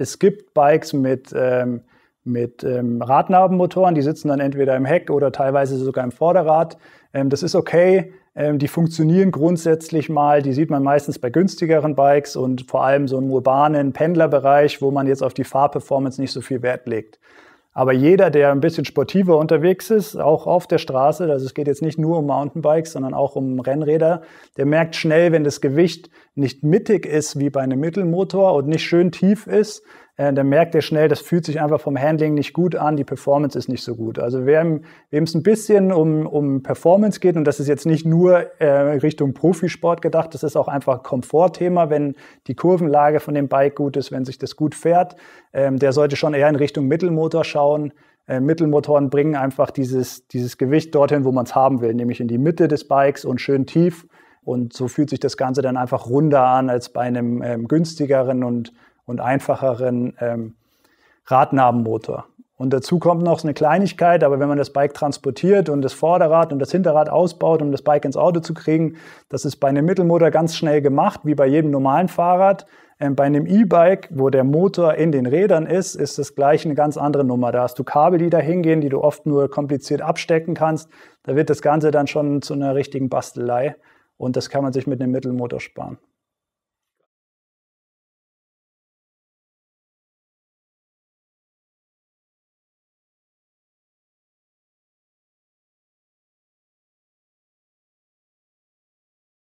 es gibt Bikes mit, ähm, mit ähm, Radnabenmotoren, die sitzen dann entweder im Heck oder teilweise sogar im Vorderrad. Ähm, das ist okay. Ähm, die funktionieren grundsätzlich mal. Die sieht man meistens bei günstigeren Bikes und vor allem so im urbanen Pendlerbereich, wo man jetzt auf die Fahrperformance nicht so viel Wert legt. Aber jeder, der ein bisschen sportiver unterwegs ist, auch auf der Straße, also es geht jetzt nicht nur um Mountainbikes, sondern auch um Rennräder, der merkt schnell, wenn das Gewicht nicht mittig ist wie bei einem Mittelmotor und nicht schön tief ist, äh, dann merkt ihr schnell, das fühlt sich einfach vom Handling nicht gut an, die Performance ist nicht so gut. Also wem es ein bisschen um, um Performance geht, und das ist jetzt nicht nur äh, Richtung Profisport gedacht, das ist auch einfach Komfortthema, wenn die Kurvenlage von dem Bike gut ist, wenn sich das gut fährt, ähm, der sollte schon eher in Richtung Mittelmotor schauen. Äh, Mittelmotoren bringen einfach dieses, dieses Gewicht dorthin, wo man es haben will, nämlich in die Mitte des Bikes und schön tief. Und so fühlt sich das Ganze dann einfach runder an als bei einem ähm, günstigeren und und einfacheren ähm, Radnabenmotor. Und dazu kommt noch eine Kleinigkeit, aber wenn man das Bike transportiert und das Vorderrad und das Hinterrad ausbaut, um das Bike ins Auto zu kriegen, das ist bei einem Mittelmotor ganz schnell gemacht, wie bei jedem normalen Fahrrad. Ähm, bei einem E-Bike, wo der Motor in den Rädern ist, ist das gleich eine ganz andere Nummer. Da hast du Kabel, die da hingehen, die du oft nur kompliziert abstecken kannst. Da wird das Ganze dann schon zu einer richtigen Bastelei. Und das kann man sich mit einem Mittelmotor sparen.